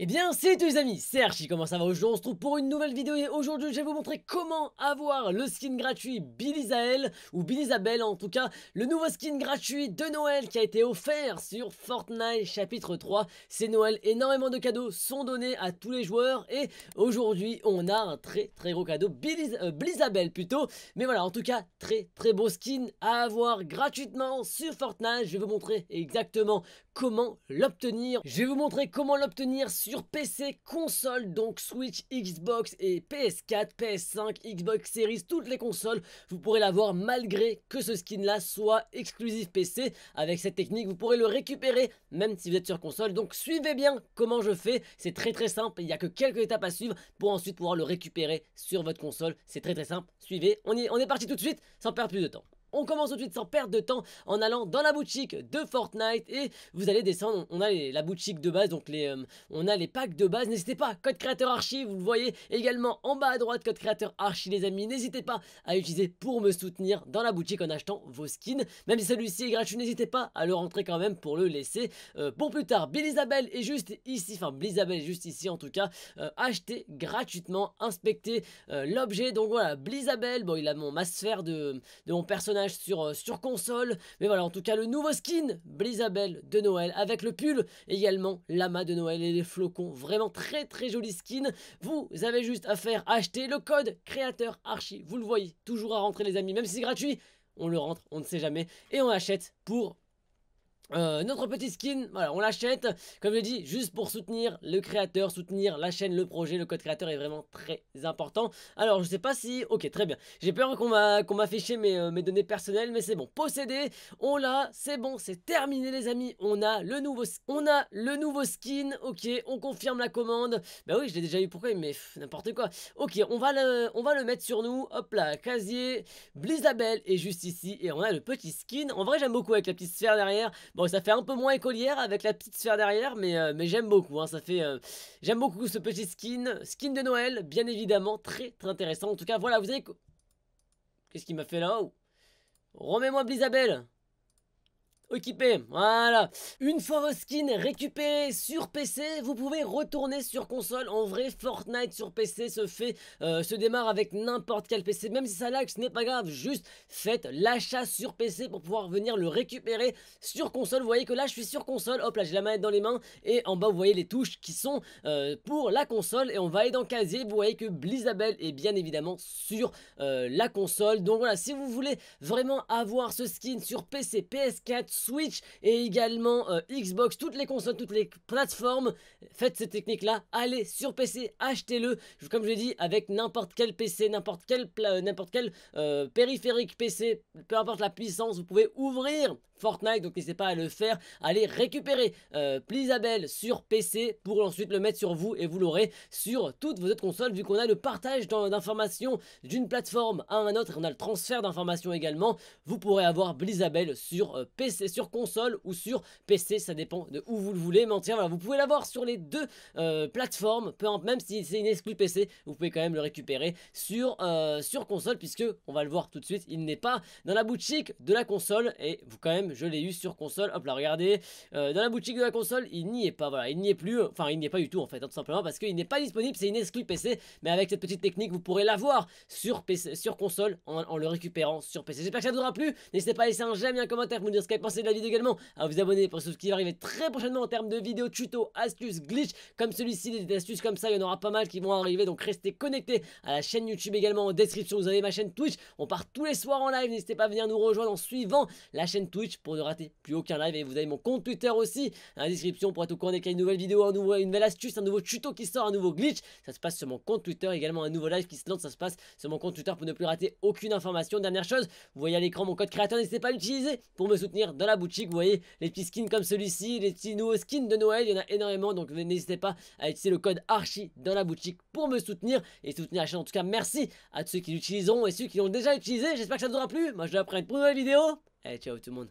Eh bien, c'est tous les amis, c'est Archie, comment ça va Aujourd'hui on se retrouve pour une nouvelle vidéo et aujourd'hui je vais vous montrer comment avoir le skin gratuit Billy ou Billy en tout cas, le nouveau skin gratuit de Noël qui a été offert sur Fortnite chapitre 3. C'est Noël, énormément de cadeaux sont donnés à tous les joueurs et aujourd'hui on a un très très gros cadeau, Billy, euh, plutôt. Mais voilà, en tout cas, très très beau skin à avoir gratuitement sur Fortnite. Je vais vous montrer exactement comment l'obtenir. Je vais vous montrer comment l'obtenir sur PC, console, donc Switch, Xbox et PS4, PS5, Xbox Series, toutes les consoles. Vous pourrez l'avoir malgré que ce skin là soit exclusif PC. Avec cette technique, vous pourrez le récupérer même si vous êtes sur console. Donc suivez bien comment je fais. C'est très très simple. Il n'y a que quelques étapes à suivre pour ensuite pouvoir le récupérer sur votre console. C'est très très simple. Suivez. On, y, on est parti tout de suite sans perdre plus de temps. On commence tout de suite sans perdre de temps en allant dans la boutique de Fortnite et vous allez descendre. On a la boutique de base, donc les, euh, on a les packs de base. N'hésitez pas, code créateur archi, vous le voyez également en bas à droite, code créateur archi les amis. N'hésitez pas à utiliser pour me soutenir dans la boutique en achetant vos skins. Même si celui-ci est gratuit, n'hésitez pas à le rentrer quand même pour le laisser euh, pour plus tard. Blisabelle est juste ici, enfin Blisabelle est juste ici en tout cas. Euh, Achetez gratuitement, inspecter l'objet. Donc voilà, Blisabelle, bon il a mon ma sphère de mon personnage sur, euh, sur console. Mais voilà, en tout cas, le nouveau skin Blizzabelle de Noël avec le pull, également L'ama de Noël et les flocons. Vraiment très très joli skin. Vous avez juste à faire acheter le code créateur archi. Vous le voyez, toujours à rentrer les amis, même si c'est gratuit. On le rentre, on ne sait jamais. Et on achète pour euh, notre petit skin, voilà, on l'achète, comme je dis, juste pour soutenir le créateur, soutenir la chaîne, le projet, le code créateur est vraiment très important. Alors, je sais pas si... Ok, très bien. J'ai peur qu'on m'affiche mes, euh, mes données personnelles, mais c'est bon. Posséder, on l'a, c'est bon, c'est terminé les amis. On a le nouveau on a le nouveau skin, ok, on confirme la commande. Bah oui, je l'ai déjà eu, pourquoi Mais n'importe quoi. Ok, on va, le, on va le mettre sur nous, hop là, casier, Blizzabelle est juste ici, et on a le petit skin. En vrai, j'aime beaucoup avec la petite sphère derrière, Bon, ça fait un peu moins écolière avec la petite sphère derrière, mais, euh, mais j'aime beaucoup. Hein, ça fait, euh, j'aime beaucoup ce petit skin, skin de Noël, bien évidemment, très très intéressant. En tout cas, voilà, vous avez. Qu'est-ce qu'il m'a fait là-haut Remets-moi Blizzabelle équipé, Voilà. Une fois vos skins récupérés sur PC, vous pouvez retourner sur console. En vrai, Fortnite sur PC se fait, euh, se démarre avec n'importe quel PC. Même si ça lag, ce n'est pas grave. Juste faites l'achat sur PC pour pouvoir venir le récupérer sur console. Vous voyez que là, je suis sur console. Hop là, j'ai la manette dans les mains. Et en bas, vous voyez les touches qui sont euh, pour la console. Et on va aller dans casier. Vous voyez que Blizzabel est bien évidemment sur euh, la console. Donc voilà, si vous voulez vraiment avoir ce skin sur PC, PS4, Switch et également euh, Xbox, toutes les consoles, toutes les plateformes. Faites cette technique là allez sur PC, achetez-le. Comme je l'ai dit, avec n'importe quel PC, n'importe quel, n'importe quel euh, périphérique PC, peu importe la puissance, vous pouvez ouvrir Fortnite, donc n'hésitez pas à le faire, Allez récupérer euh, sur PC pour ensuite le mettre sur vous et vous l'aurez sur toutes vos autres consoles vu qu'on a le partage d'informations d'une plateforme à un autre on a le transfert d'informations également. Vous pourrez avoir Blizzabel sur euh, PC, sur console ou sur PC, ça dépend de où vous le voulez. Mais en vous pouvez l'avoir sur les deux euh, plateformes, peu même si c'est une exclu PC, vous pouvez quand même le récupérer sur, euh, sur console puisque on va le voir tout de suite, il n'est pas dans la boutique de la console et vous quand même je l'ai eu sur console, hop là, regardez, euh, dans la boutique de la console, il n'y est pas, voilà, il n'y est plus, enfin il n'y est pas du tout en fait, hein, tout simplement parce qu'il n'est pas disponible, c'est une exclu PC, mais avec cette petite technique, vous pourrez l'avoir sur PC, sur console, en, le récupérant sur PC. J'espère que ça vous aura plu, n'hésitez pas à laisser un j'aime et un commentaire pour me dire ce que vous pensez de la vidéo également, à vous abonner pour ce qui va arriver très prochainement en termes de vidéos tutos, astuces, glitch, comme celui-ci, des astuces comme ça, il y en aura pas mal qui vont arriver, donc restez connectés à la chaîne YouTube également, en description, vous avez ma chaîne Twitch, on part tous les soirs en live, n'hésitez pas à venir nous rejoindre en suivant la chaîne Twitch, pour ne rater plus aucun live. Et vous avez mon compte Twitter aussi, dans la description pour être au courant dès qu'il y a une nouvelle vidéo, un nouveau, une nouvelle astuce, un nouveau tuto qui sort, un nouveau glitch. Ça se passe sur mon compte Twitter. Également, un nouveau live qui se lance, ça se passe sur mon compte Twitter pour ne plus rater aucune information. Dernière chose, vous voyez à l'écran mon code créateur, n'hésitez pas à l'utiliser pour me soutenir dans la boutique. Vous voyez les petits skins comme celui-ci, les petits nouveaux skins de Noël, il y en a énormément. Donc n'hésitez pas à utiliser le code Archi dans la boutique pour me soutenir et soutenir la chaîne. En tout cas, merci à tous ceux qui l'utiliseront et ceux qui l'ont déjà utilisé. J'espère que ça vous aura plu. Moi, je vous apprends pour une nouvelle vidéo. Allez, ciao tout le monde.